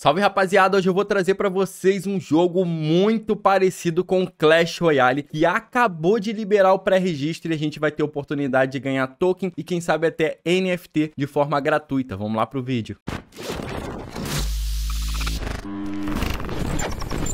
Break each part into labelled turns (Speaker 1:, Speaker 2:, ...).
Speaker 1: Salve rapaziada, hoje eu vou trazer para vocês um jogo muito parecido com Clash Royale que acabou de liberar o pré-registro e a gente vai ter oportunidade de ganhar token e quem sabe até NFT de forma gratuita. Vamos lá pro vídeo.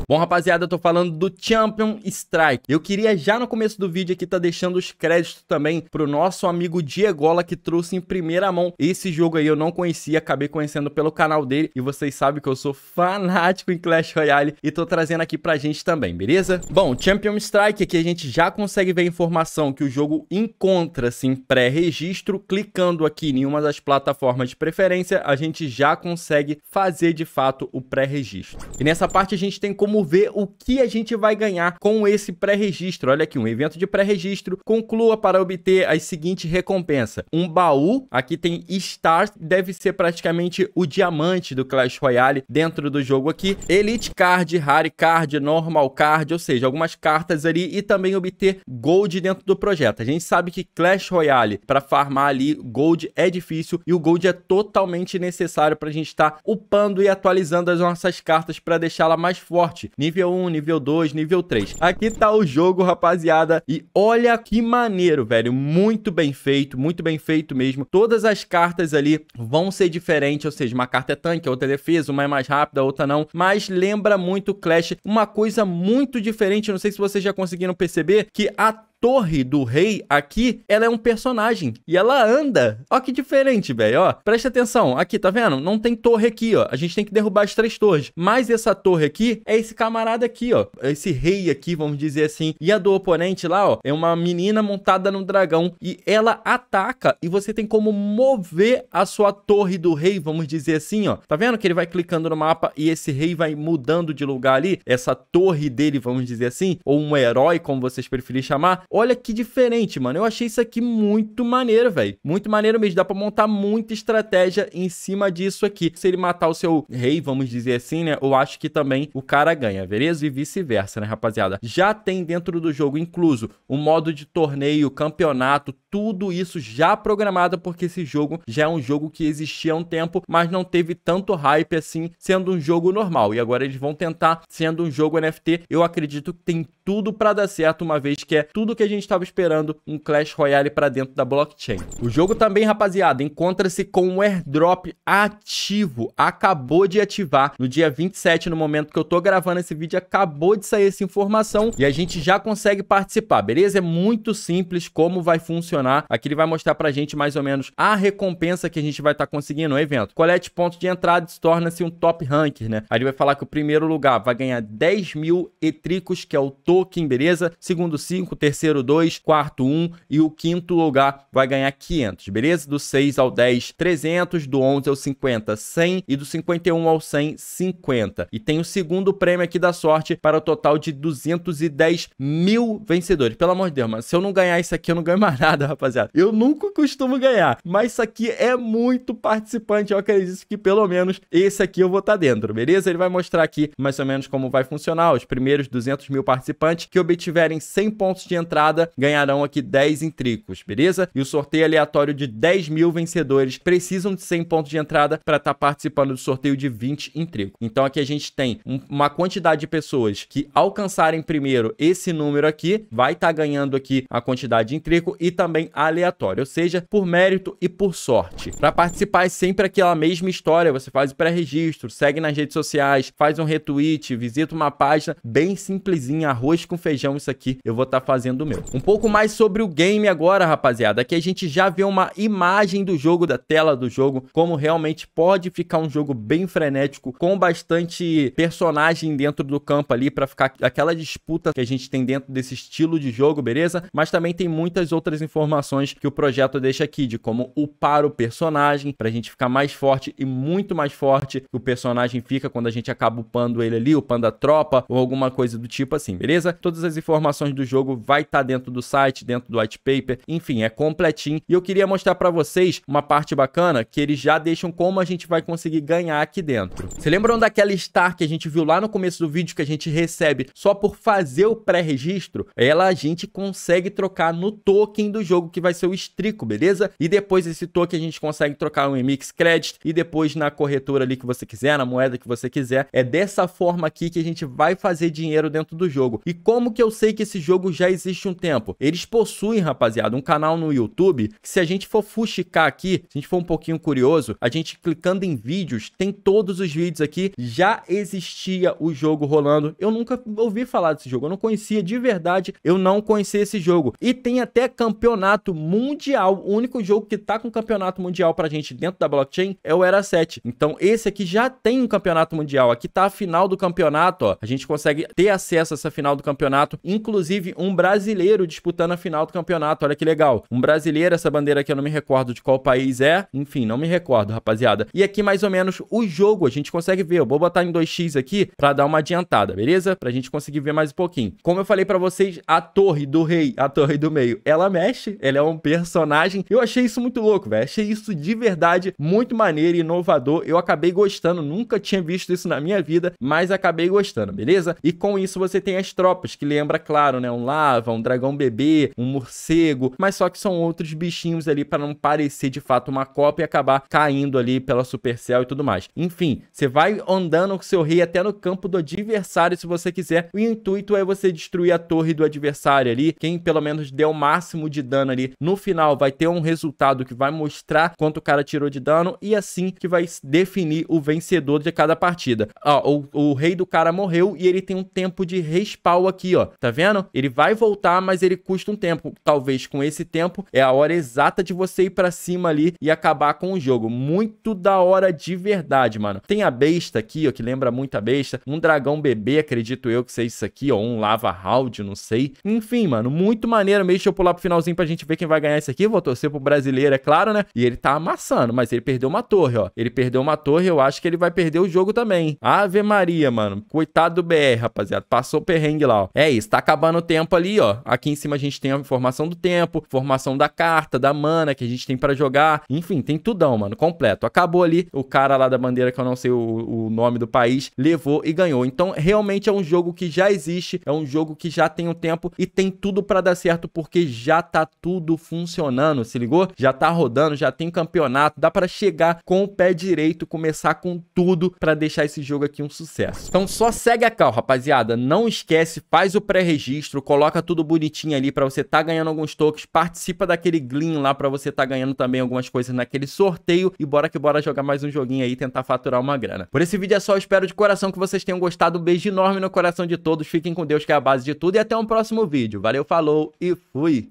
Speaker 1: Bom, rapaziada, eu tô falando do Champion Strike. Eu queria já no começo do vídeo aqui tá deixando os créditos também pro nosso amigo Diegola que trouxe em primeira mão esse jogo aí. Eu não conhecia, acabei conhecendo pelo canal dele e vocês sabem que eu sou fanático em Clash Royale e tô trazendo aqui pra gente também, beleza? Bom, Champion Strike aqui a gente já consegue ver a informação que o jogo encontra-se em assim, pré-registro. Clicando aqui em uma das plataformas de preferência, a gente já consegue fazer de fato o pré-registro. E nessa parte a gente tem como Vamos ver o que a gente vai ganhar com esse pré-registro. Olha aqui, um evento de pré-registro. Conclua para obter as seguintes recompensas. Um baú, aqui tem Star, deve ser praticamente o diamante do Clash Royale dentro do jogo aqui. Elite Card, Rare Card, Normal Card, ou seja, algumas cartas ali e também obter Gold dentro do projeto. A gente sabe que Clash Royale, para farmar ali, Gold é difícil e o Gold é totalmente necessário para a gente estar tá upando e atualizando as nossas cartas para deixá-la mais forte. Nível 1, nível 2, nível 3. Aqui tá o jogo, rapaziada. E olha que maneiro, velho. Muito bem feito, muito bem feito mesmo. Todas as cartas ali vão ser diferentes, ou seja, uma carta é tanque, outra é defesa, uma é mais rápida, outra não. Mas lembra muito Clash. Uma coisa muito diferente, não sei se vocês já conseguiram perceber, que a torre do rei aqui, ela é um personagem e ela anda. Ó que diferente, velho, ó. Presta atenção, aqui, tá vendo? Não tem torre aqui, ó. A gente tem que derrubar as três torres. Mas essa torre aqui é esse camarada aqui, ó. Esse rei aqui, vamos dizer assim. E a do oponente lá, ó, é uma menina montada no dragão e ela ataca e você tem como mover a sua torre do rei, vamos dizer assim, ó. Tá vendo que ele vai clicando no mapa e esse rei vai mudando de lugar ali, essa torre dele, vamos dizer assim, ou um herói, como vocês preferirem chamar, Olha que diferente, mano. Eu achei isso aqui muito maneiro, velho. Muito maneiro mesmo. Dá pra montar muita estratégia em cima disso aqui. Se ele matar o seu rei, vamos dizer assim, né? Eu acho que também o cara ganha, beleza? E vice-versa, né, rapaziada? Já tem dentro do jogo incluso o modo de torneio, campeonato, tudo isso já programado, porque esse jogo já é um jogo que existia há um tempo, mas não teve tanto hype assim, sendo um jogo normal. E agora eles vão tentar, sendo um jogo NFT, eu acredito que tem tudo para dar certo, uma vez que é tudo que a gente estava esperando, um Clash Royale para dentro da blockchain. O jogo também, rapaziada, encontra-se com um airdrop ativo, acabou de ativar no dia 27, no momento que eu tô gravando esse vídeo, acabou de sair essa informação e a gente já consegue participar, beleza? É muito simples como vai funcionar. Aqui ele vai mostrar pra gente mais ou menos a recompensa que a gente vai estar tá conseguindo no evento. Colete pontos de entrada e torna-se um top ranker, né? Aí ele vai falar que o primeiro lugar vai ganhar 10 mil etricos, que é o token, beleza? Segundo 5, terceiro terceiro 2, quarto 1 um, e o quinto lugar vai ganhar 500, beleza? Do 6 ao 10, 300, do 11 ao 50, 100 e do 51 ao 100, 50. E tem o segundo prêmio aqui da sorte para o total de 210 mil vencedores. Pelo amor de Deus, mano, se eu não ganhar isso aqui, eu não ganho mais nada, rapaziada. Eu nunca costumo ganhar, mas isso aqui é muito participante, eu acredito que pelo menos esse aqui eu vou estar tá dentro, beleza? Ele vai mostrar aqui mais ou menos como vai funcionar os primeiros 200 mil participantes que obtiverem 100 pontos de entrada entrada ganharão aqui 10 intricos, beleza? E o sorteio aleatório de 10 mil vencedores precisam de 100 pontos de entrada para estar tá participando do sorteio de 20 intricos. Então aqui a gente tem um, uma quantidade de pessoas que alcançarem primeiro esse número aqui, vai estar tá ganhando aqui a quantidade de intrico e também aleatório, ou seja, por mérito e por sorte. Para participar é sempre aquela mesma história, você faz o pré-registro, segue nas redes sociais, faz um retweet, visita uma página bem simplesinha, arroz com feijão isso aqui. Eu vou estar tá fazendo do meu. Um pouco mais sobre o game agora, rapaziada. Aqui a gente já vê uma imagem do jogo, da tela do jogo, como realmente pode ficar um jogo bem frenético, com bastante personagem dentro do campo ali, para ficar aquela disputa que a gente tem dentro desse estilo de jogo, beleza? Mas também tem muitas outras informações que o projeto deixa aqui, de como upar o personagem, pra gente ficar mais forte e muito mais forte que o personagem fica quando a gente acaba upando ele ali, upando a tropa ou alguma coisa do tipo assim, beleza? Todas as informações do jogo vai estar tá tá dentro do site, dentro do white paper, enfim, é completinho. E eu queria mostrar para vocês uma parte bacana que eles já deixam como a gente vai conseguir ganhar aqui dentro. Se lembram daquela star que a gente viu lá no começo do vídeo que a gente recebe só por fazer o pré-registro? Ela a gente consegue trocar no token do jogo que vai ser o Strico, beleza? E depois esse token a gente consegue trocar um MX Credit e depois na corretora ali que você quiser, na moeda que você quiser. É dessa forma aqui que a gente vai fazer dinheiro dentro do jogo. E como que eu sei que esse jogo já existe um tempo. Eles possuem, rapaziada, um canal no YouTube que se a gente for fuxicar aqui, se a gente for um pouquinho curioso, a gente clicando em vídeos, tem todos os vídeos aqui, já existia o jogo rolando. Eu nunca ouvi falar desse jogo, eu não conhecia de verdade, eu não conhecia esse jogo. E tem até campeonato mundial, o único jogo que tá com campeonato mundial pra gente dentro da blockchain é o Era 7. Então esse aqui já tem um campeonato mundial, aqui tá a final do campeonato, ó. A gente consegue ter acesso a essa final do campeonato, inclusive um brasileiro brasileiro disputando a final do campeonato. Olha que legal. Um brasileiro, essa bandeira aqui eu não me recordo de qual país é. Enfim, não me recordo, rapaziada. E aqui mais ou menos o jogo, a gente consegue ver. Eu vou botar em 2x aqui para dar uma adiantada, beleza? Pra gente conseguir ver mais um pouquinho. Como eu falei para vocês, a torre do rei, a torre do meio, ela mexe, ela é um personagem. Eu achei isso muito louco, velho. Achei isso de verdade muito maneiro e inovador. Eu acabei gostando, nunca tinha visto isso na minha vida, mas acabei gostando, beleza? E com isso você tem as tropas, que lembra, claro, né? Um lava, um dragão bebê, um morcego, mas só que são outros bichinhos ali para não parecer de fato uma cópia e acabar caindo ali pela Supercell e tudo mais. Enfim, você vai andando com seu rei até no campo do adversário se você quiser. O intuito é você destruir a torre do adversário ali. Quem pelo menos der o máximo de dano ali no final vai ter um resultado que vai mostrar quanto o cara tirou de dano e assim que vai definir o vencedor de cada partida. Ó, o, o rei do cara morreu e ele tem um tempo de respawn aqui, ó. Tá vendo? Ele vai voltar voltar, mas ele custa um tempo. Talvez com esse tempo é a hora exata de você ir para cima ali e acabar com o jogo. Muito da hora de verdade, mano. Tem a besta aqui, ó, que lembra muito a besta. Um dragão bebê, acredito eu que seja isso aqui, ó. Um lava round, não sei. Enfim, mano, muito maneiro mesmo. Deixa eu pular pro finalzinho pra gente ver quem vai ganhar isso aqui. Vou torcer pro brasileiro, é claro, né? E ele tá amassando, mas ele perdeu uma torre, ó. Ele perdeu uma torre, eu acho que ele vai perder o jogo também. Ave Maria, mano. Coitado do BR, rapaziada. Passou o perrengue lá, ó. É isso, tá acabando o tempo ali, ó. Aqui em cima a gente tem a formação do tempo, formação da carta, da mana que a gente tem para jogar. Enfim, tem tudão, mano, completo. Acabou ali, o cara lá da bandeira, que eu não sei o, o nome do país, levou e ganhou. Então, realmente é um jogo que já existe, é um jogo que já tem um tempo e tem tudo para dar certo, porque já tá tudo funcionando, se ligou? Já tá rodando, já tem campeonato, dá para chegar com o pé direito, começar com tudo para deixar esse jogo aqui um sucesso. Então só segue a cal, rapaziada, não esquece, faz o pré-registro, coloca tudo bonitinho ali para você estar tá ganhando alguns tokens, participa daquele Gleam lá para você estar tá ganhando também algumas coisas naquele sorteio e bora que bora jogar mais um joguinho aí e tentar faturar uma grana. Por esse vídeo é só, espero de coração que vocês tenham gostado, um beijo enorme no coração de todos, fiquem com Deus que é a base de tudo e até um próximo vídeo. Valeu, falou e fui!